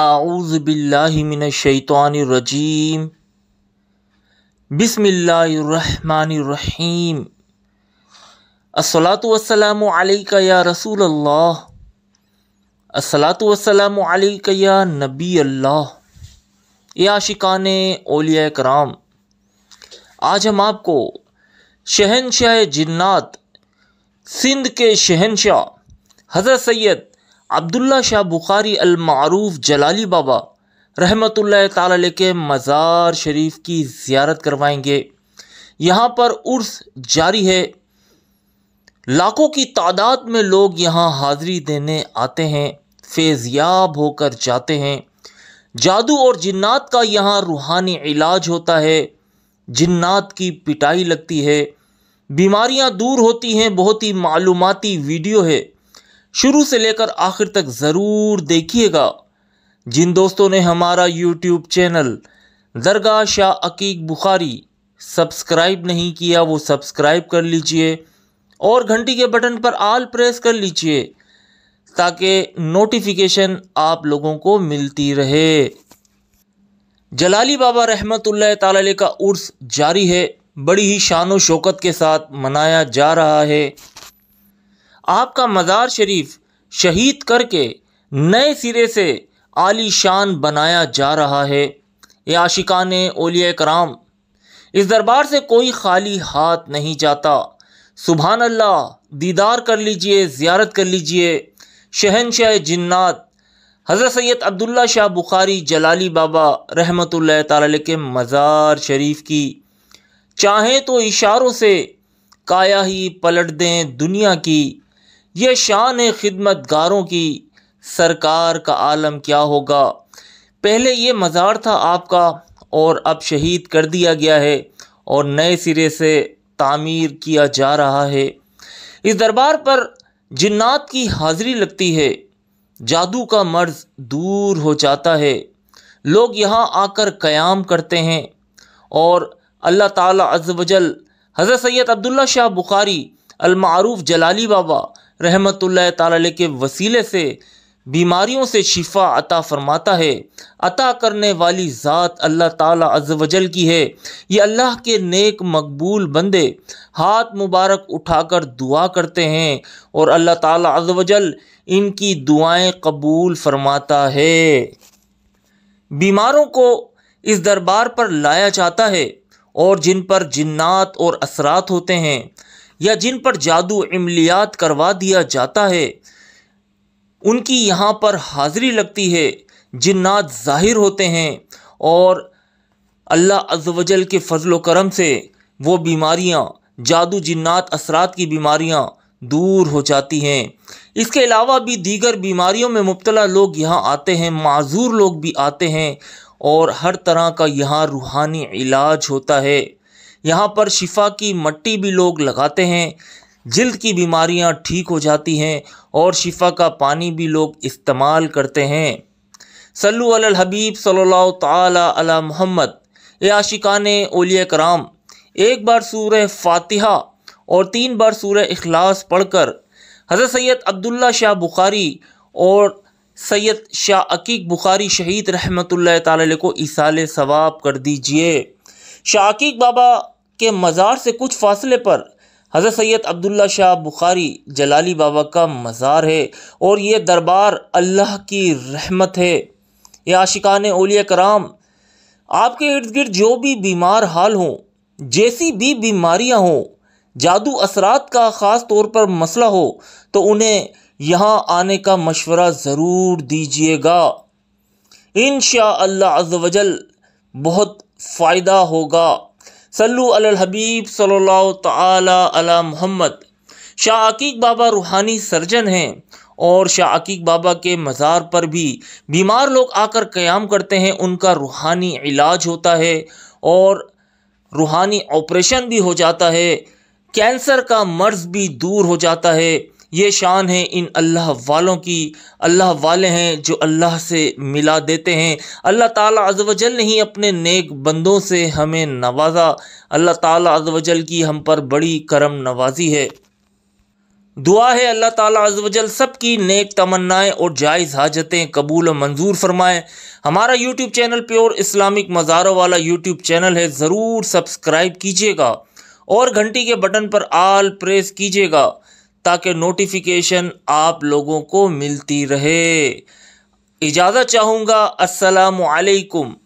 आऊज़बिल्लिमिनशैतरजीम बसमीम असलातम या रसूल अल्लाह असलातम या नबी अल्लाह या शिकान ओलिया कराम आज हम आपको शहनशाह जन्नात सिंध के शहनशाह हज़र सैद अब्दुल्ला शाह बुखारी अलमारूफ जलाली बाबा रहमत ताल के मज़ार शरीफ की ज़्यारत करवाएंगे यहाँ पर उर्स जारी है लाखों की तादाद में लोग यहाँ हाज़री देने आते हैं फैज़याब होकर जाते हैं जादू और जिन्नात का यहाँ रूहानी इलाज होता है जिन्नात की पिटाई लगती है बीमारियाँ दूर होती हैं बहुत ही मालूमती वीडियो है शुरू से लेकर आखिर तक ज़रूर देखिएगा जिन दोस्तों ने हमारा यूट्यूब चैनल दरगाह शाह अकीक बुखारी सब्सक्राइब नहीं किया वो सब्सक्राइब कर लीजिए और घंटी के बटन पर आल प्रेस कर लीजिए ताकि नोटिफिकेशन आप लोगों को मिलती रहे जलाली बाबा रहमत ताल का उर्स जारी है बड़ी ही शान शौकत के साथ मनाया जा रहा है आपका मज़ार शरीफ शहीद करके नए सिरे से आलीशान बनाया जा रहा है ये आशिकान ओलिया कराम इस दरबार से कोई खाली हाथ नहीं जाता सुबह अल्लाह दीदार कर लीजिए ज़्यारत कर लीजिए शहनशाह जन्नात हज़रत सैद अब्दुल्ला शाह बुखारी जलाली बाबा रहमत ताल के मज़ार शरीफ की चाहें तो इशारों से काया ही पलट दें दुनिया की ये शान खिदमत गारों की सरकार का आलम क्या होगा पहले ये मज़ार था आपका और अब शहीद कर दिया गया है और नए सिरे से तामीर किया जा रहा है इस दरबार पर जिन्नात की हाज़री लगती है जादू का मर्ज दूर हो जाता है लोग यहाँ आकर क़याम करते हैं और अल्लाह ताला वजल हज़रत सैयद अब्दुल्ला शाह बुखारी अलमारूफ जलाली बाबा रहमत ताल के वसीले से बीमारियों से शिफा अता फरमाता है अता करने वाली ज़ात अल्लाह ताला वजल की है ये अल्लाह के नेक मकबूल बंदे हाथ मुबारक उठाकर दुआ करते हैं और अल्लाह ताला वजल इनकी दुआएं कबूल फरमाता है बीमारों को इस दरबार पर लाया जाता है और जिन पर जिन्नात और असरात होते हैं या जिन पर जादू इमलियात करवा दिया जाता है उनकी यहाँ पर हाज़िरी लगती है जिन्नात ज़ाहिर होते हैं और अल्लाह अजवजल के फजल करम से वो बीमारियाँ जादू जिन्नात असरात की बीमारियाँ दूर हो जाती हैं इसके अलावा भी दीगर बीमारियों में मुबतला लोग यहाँ आते हैं माजूर लोग भी आते हैं और हर तरह का यहाँ रूहानी इलाज होता है यहाँ पर शिफा की मट्टी भी लोग लगाते हैं जल्द की बीमारियाँ ठीक हो जाती हैं और शिफा का पानी भी लोग इस्तेमाल करते हैं सल्लु अल हबीब सल्लल्लाहु ताला अला मोहम्मद ए आशिकान ओलिया कराम एक बार सूर फातिहा और तीन बार सूर अखलास पढ़कर हज़रत सैयद अब्दुल्ला शाह बुखारी और सैयद शाह अकीक बुखारी शहीद रहमत ला को इसाल सवाब कर दीजिए शाकिक बाबा के मज़ार से कुछ फासले पर हज़रत सैयद अब्दुल्ला शाह बुखारी जलाली बाबा का मज़ार है और ये दरबार अल्लाह की रहमत है ये आशिकान ओलिया कराम आपके इर्द गिर्द जो भी बीमार हाल हों जैसी भी बीमारियां हों जादू असरात का ख़ास तौर पर मसला हो तो उन्हें यहाँ आने का मशवरा ज़रूर दीजिएगा इन शाह अल्लाह बहुत फ़ायदा होगा सल्लु अल हबीब सल्लल्लाहु ताला अला मोहम्मद शाह अकीक बाबा रूहानी सर्जन हैं और शाह अकीक बाबा के मज़ार पर भी बीमार लोग आकर क़याम करते हैं उनका रूहानी इलाज होता है और रूहानी ऑपरेशन भी हो जाता है कैंसर का मर्ज भी दूर हो जाता है ये शान है इन अल्लाह वालों की अल्लाह वाले हैं जो अल्लाह से मिला देते हैं अल्लाह ताला अजवजल ने ही अपने नेक बंदों से हमें नवाजा अल्लाह ताला अजवजल की हम पर बड़ी करम नवाजी है दुआ है अल्लाह ताला अजवजल सब की नेक तमन्नाएं और जायज़ हाजतें कबूल और मंजूर फरमाएं हमारा यूट्यूब चैनल प्योर इस्लामिक मज़ारों वाला यूट्यूब चैनल है ज़रूर सब्सक्राइब कीजिएगा और घंटी के बटन पर आल प्रेस कीजिएगा ताकि नोटिफिकेशन आप लोगों को मिलती रहे इजाज़त चाहूँगा असलकुम